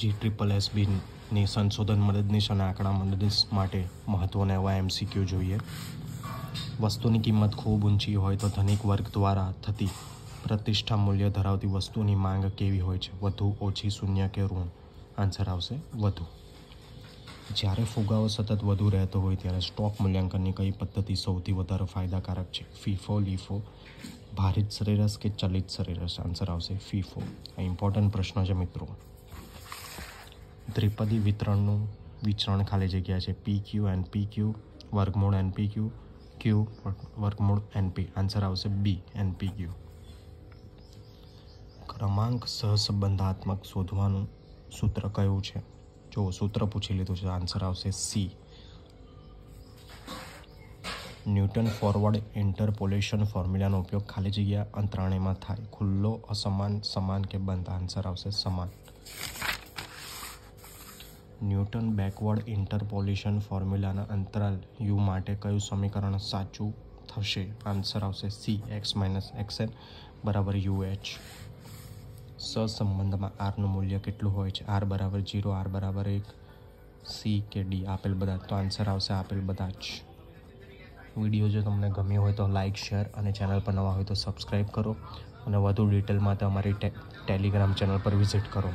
G triple એસબીની સંશોધન મદદનીશ અને આંકડા મદદનીશ માટે મહત્ત્વના એવા એમસીક્યુ જોઈએ વસ્તુની કિંમત ખૂબ ઊંચી હોય તો ધનિક વર્ગ દ્વારા થતી પ્રતિષ્ઠા મૂલ્ય ધરાવતી વસ્તુની માંગ કેવી હોય છે વધુ ઓછી શૂન્ય કે ઋણ આન્સર આવશે વધુ જ્યારે ફુગાવો સતત વધુ રહેતો હોય ત્યારે સ્ટોક મૂલ્યાંકનની કઈ પદ્ધતિ સૌથી વધારે ફાયદાકારક છે ફીફો લીફો ભારત સરેરાશ કે ચલિત સરેરાશ આન્સર આવશે ફીફો આ ઇમ્પોર્ટન્ટ પ્રશ્ન છે મિત્રો ત્રિપદી વિતરણનું વિચરણ ખાલી જગ્યા છે પી ક્યુ એન પી ક્યુ વર્ગમૂળ એન પી ક્યુ ક્યુ વર્ગમૂળ એન પી આન્સર આવશે બી એન પી ક્યુ ક્રમાંક સહસંબંધાત્મક શોધવાનું સૂત્ર કયું છે જો સૂત્ર પૂછી લીધું છે આન્સર આવશે સી ન્યૂટન ફોરવર્ડ ઇન્ટરપોલેશન ફોર્મ્યુલાનો ઉપયોગ ખાલી જગ્યા અંતરાણેમાં થાય ખુલ્લો અસમાન સમાન કે બંધ આન્સર આવશે સમાન ન્યૂટન બેકવર્ડ ઇન્ટરપોલ્યુશન ફોર્મ્યુલાના અંતરાલ યુ માટે કયું સમીકરણ સાચું થશે આન્સર આવશે સી એક્સ માઇનસ એક્સએન બરાબર યુ એચ સહસંબંધમાં આરનું મૂલ્ય કેટલું હોય છે આર બરાબર જીરો આર બરાબર એક સી કે ડી આપેલ બધા તો આન્સર આવશે આપેલ બધા જ વિડીયો જો તમને ગમ્યો હોય તો લાઇક શેર અને ચેનલ પર નવા હોય તો સબસ્ક્રાઈબ કરો અને વધુ ડિટેલમાં તમારી ટેલિગ્રામ ચેનલ પર વિઝિટ કરો